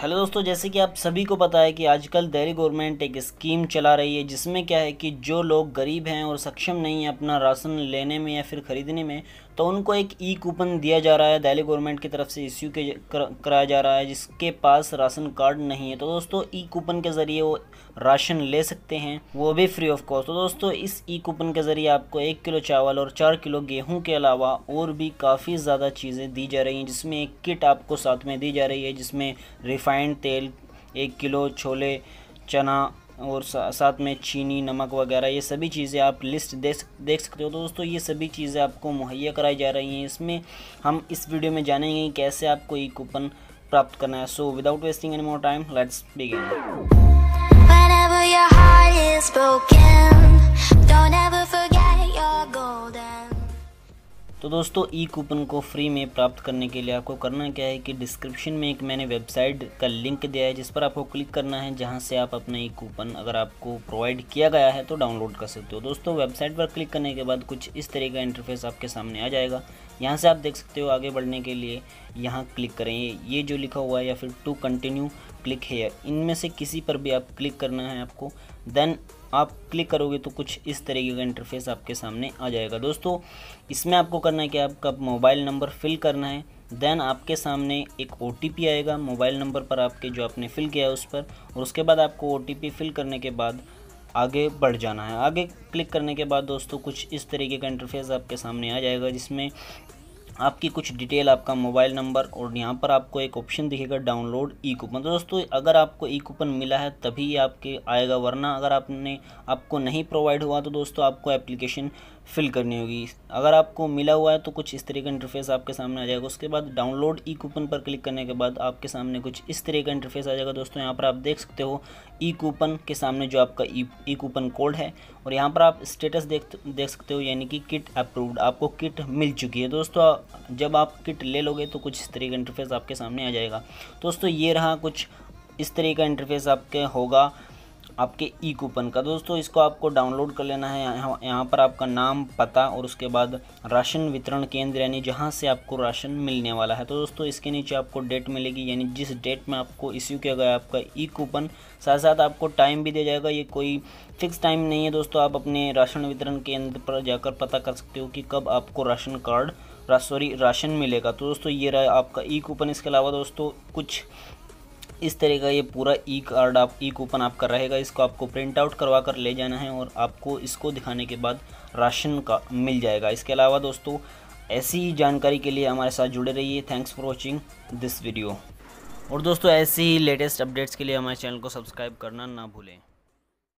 hello दोस्तों जैसे कि आप सभी को पता है कि आजकल दिल्ली गवर्नमेंट एक स्कीम चला रही है जिसमें क्या है कि जो लोग गरीब हैं और सक्षम नहीं है अपना राशन लेने में या फिर ख़रीदने में तो उनको एक ई कूपन दिया जा रहा है दिल्ली गवर्नमेंट की तरफ से इश्यू के कराया जा रहा है जिसके पास राशन कार्ड नहीं है तो दोस्तों ई कूपन के ज़रिए वो राशन ले सकते हैं वो भी फ्री ऑफ कॉस्ट तो दोस्तों इस ई कूपन के ज़रिए आपको एक किलो चावल और चार किलो गेहूँ के अलावा और भी काफ़ी ज़्यादा चीज़ें दी जा रही हैं जिसमें एक किट आपको साथ में दी जा रही है जिसमें रिफाइंड तेल एक किलो छोले चना और सा, साथ में चीनी नमक वगैरह ये सभी चीज़ें आप लिस्ट दे देख सकते हो तो दोस्तों ये सभी चीज़ें आपको मुहैया कराई जा रही हैं इसमें हम इस वीडियो में जानेंगे कैसे आपको ये कूपन प्राप्त करना है so without wasting any more time let's begin Whenever your heart is broken, don't ever तो दोस्तों ई कूपन को फ्री में प्राप्त करने के लिए आपको करना क्या है कि डिस्क्रिप्शन में एक मैंने वेबसाइट का लिंक दिया है जिस पर आपको क्लिक करना है जहां से आप अपना ई कूपन अगर आपको प्रोवाइड किया गया है तो डाउनलोड कर सकते हो दोस्तों वेबसाइट पर क्लिक करने के बाद कुछ इस तरह का इंटरफेस आपके सामने आ जाएगा यहाँ से आप देख सकते हो आगे बढ़ने के लिए यहाँ क्लिक करें ये जो लिखा हुआ है या फिर टू कंटिन्यू क्लिक है इनमें से किसी पर भी आप क्लिक करना है आपको देन आप क्लिक करोगे तो कुछ इस तरीके का इंटरफेस आपके सामने आ जाएगा दोस्तों इसमें आपको करना है कि आपका मोबाइल नंबर फिल करना है देन आपके सामने एक ओ आएगा मोबाइल नंबर पर आपके जो आपने फ़िल किया है उस पर और उसके बाद आपको ओ फिल करने के बाद आगे बढ़ जाना है आगे क्लिक करने के बाद दोस्तों कुछ इस तरीके का इंटरफेस आपके सामने आ जाएगा जिसमें आपकी कुछ डिटेल आपका मोबाइल नंबर और यहाँ पर आपको एक ऑप्शन दिखेगा डाउनलोड ई कूपन तो दोस्तों अगर आपको ई कूपन मिला है तभी आपके आएगा वरना अगर आपने आपको नहीं प्रोवाइड हुआ तो दोस्तों आपको एप्लीकेशन फिल करनी होगी अगर आपको मिला हुआ है तो कुछ इस तरह का इंटरफेस आपके सामने आ जाएगा उसके बाद डाउनलोड ई कूपन पर क्लिक करने के बाद आपके सामने कुछ इस तरह का इंटरफेस आ जाएगा दोस्तों यहाँ पर आप देख सकते हो ई कूपन के सामने जो आपका ई कूपन कोड है और यहाँ पर आप स्टेटस देख देख सकते हो यानी कि किट अप्रूव्ड आपको किट मिल चुकी है दोस्तों जब आप किट ले लोगे तो कुछ इस तरह का इंटरफेस आपके सामने आ जाएगा दोस्तों ये रहा कुछ इस तरह का इंटरफेस आपके होगा आपके ई कूपन का दोस्तों इसको आपको डाउनलोड कर लेना है यहाँ यहाँ पर आपका नाम पता और उसके बाद राशन वितरण केंद्र यानी जहाँ से आपको राशन मिलने वाला है तो दोस्तों इसके नीचे आपको डेट मिलेगी यानी जिस डेट में आपको इश्यू किया गया आपका ई कूपन साथ साथ आपको टाइम भी दिया जाएगा ये कोई फिक्स टाइम नहीं है दोस्तों आप अपने राशन वितरण केंद्र पर जाकर पता कर सकते हो कि कब आपको राशन कार्ड सॉरी राशन मिलेगा तो दोस्तों ये रहा आपका ई कूपन इसके अलावा दोस्तों कुछ इस तरह का ये पूरा ई कार्ड आप ई कूपन आपका रहेगा इसको आपको प्रिंट आउट करवा कर ले जाना है और आपको इसको दिखाने के बाद राशन का मिल जाएगा इसके अलावा दोस्तों ऐसी ही जानकारी के लिए हमारे साथ जुड़े रहिए thanks for watching this video और दोस्तों ऐसे ही लेटेस्ट अपडेट्स के लिए हमारे चैनल को सब्सक्राइब करना ना भूलें